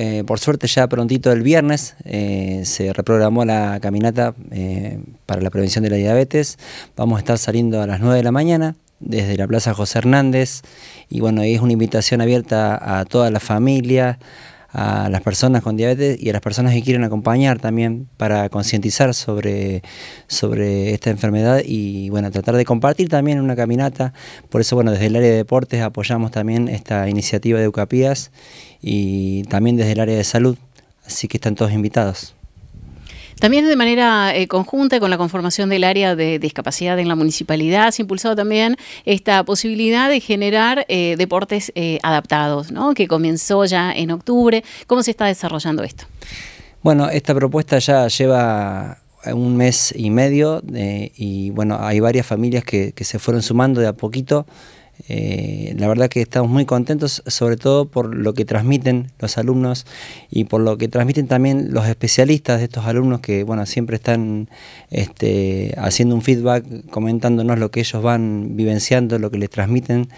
Eh, por suerte ya prontito el viernes eh, se reprogramó la caminata eh, para la prevención de la diabetes. Vamos a estar saliendo a las 9 de la mañana desde la Plaza José Hernández y bueno, es una invitación abierta a toda la familia, a las personas con diabetes y a las personas que quieren acompañar también para concientizar sobre, sobre esta enfermedad y bueno, tratar de compartir también una caminata. Por eso, bueno, desde el área de deportes apoyamos también esta iniciativa de Eucapías y también desde el área de salud. Así que están todos invitados. También de manera eh, conjunta con la conformación del área de discapacidad en la municipalidad se ha impulsado también esta posibilidad de generar eh, deportes eh, adaptados, ¿no? que comenzó ya en octubre. ¿Cómo se está desarrollando esto? Bueno, esta propuesta ya lleva un mes y medio y bueno, hay varias familias que se fueron sumando de a poquito. Eh, la verdad que estamos muy contentos, sobre todo por lo que transmiten los alumnos y por lo que transmiten también los especialistas de estos alumnos que bueno siempre están este, haciendo un feedback, comentándonos lo que ellos van vivenciando, lo que les transmiten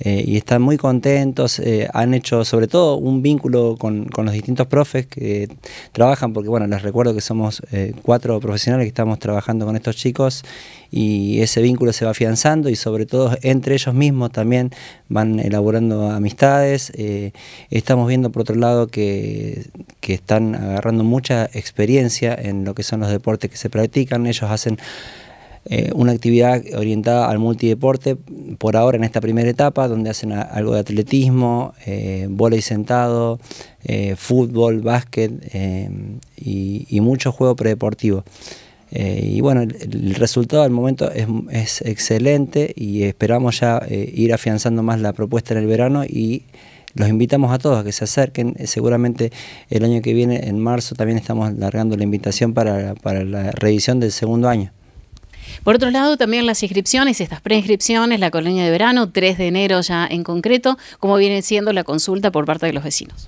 eh, y están muy contentos. Eh, han hecho sobre todo un vínculo con, con, los distintos profes que trabajan, porque bueno, les recuerdo que somos cuatro profesionales que estamos trabajando con estos chicos y ese vínculo se va afianzando y sobre todo entre ellos mismos también van elaborando amistades. Eh, estamos viendo por otro lado que, están agarrando mucha experiencia en lo que son los deportes que se practican. Ellos hacen eh, una actividad orientada al multideporte por ahora en esta primera etapa, donde hacen algo de atletismo, eh, sentado, eh, fútbol, básquet y, y mucho juego predeportivo. Eh, y bueno, el, resultado al momento es, excelente y esperamos ya eh, ir afianzando más la propuesta en el verano y los invitamos a todos a que se acerquen. Eh, seguramente el año que viene, en marzo, también estamos largando la invitación para, la revisión del segundo año. Por otro lado, también las inscripciones, estas preinscripciones, la colonia de verano, 3 de enero ya en concreto, ¿cómo viene siendo la consulta por parte de los vecinos?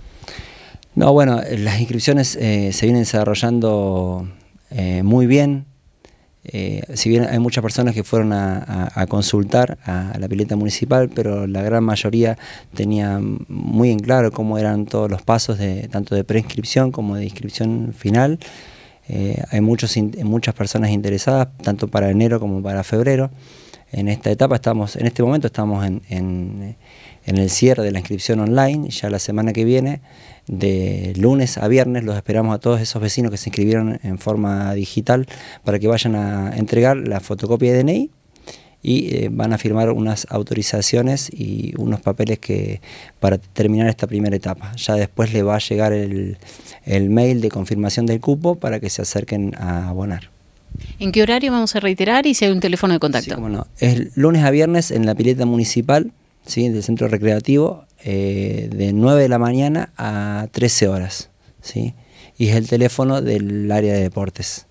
No, bueno, las inscripciones se vienen desarrollando eh, muy bien. Eh, si bien hay muchas personas que fueron a, consultar a, la pileta municipal, pero la gran mayoría tenía muy en claro cómo eran todos los pasos, de, tanto de preinscripción como de inscripción final. Eh, hay muchos, muchas personas interesadas, tanto para enero como para febrero en esta etapa estamos, en este momento estamos en, el cierre de la inscripción online, ya la semana que viene, de lunes a viernes, los esperamos a todos esos vecinos que se inscribieron en forma digital para que vayan a entregar la fotocopia de DNI e y eh, van a firmar unas autorizaciones y unos papeles que para terminar esta primera etapa. Ya después le va a llegar el mail de confirmación del cupo para que se acerquen a abonar. ¿En qué horario vamos a reiterar y si hay un teléfono de contacto? Sí, Es lunes a viernes en la pileta municipal ¿sí? del centro recreativo eh, de 9 de la mañana a 13 horas. ¿sí? Y es el teléfono del área de deportes.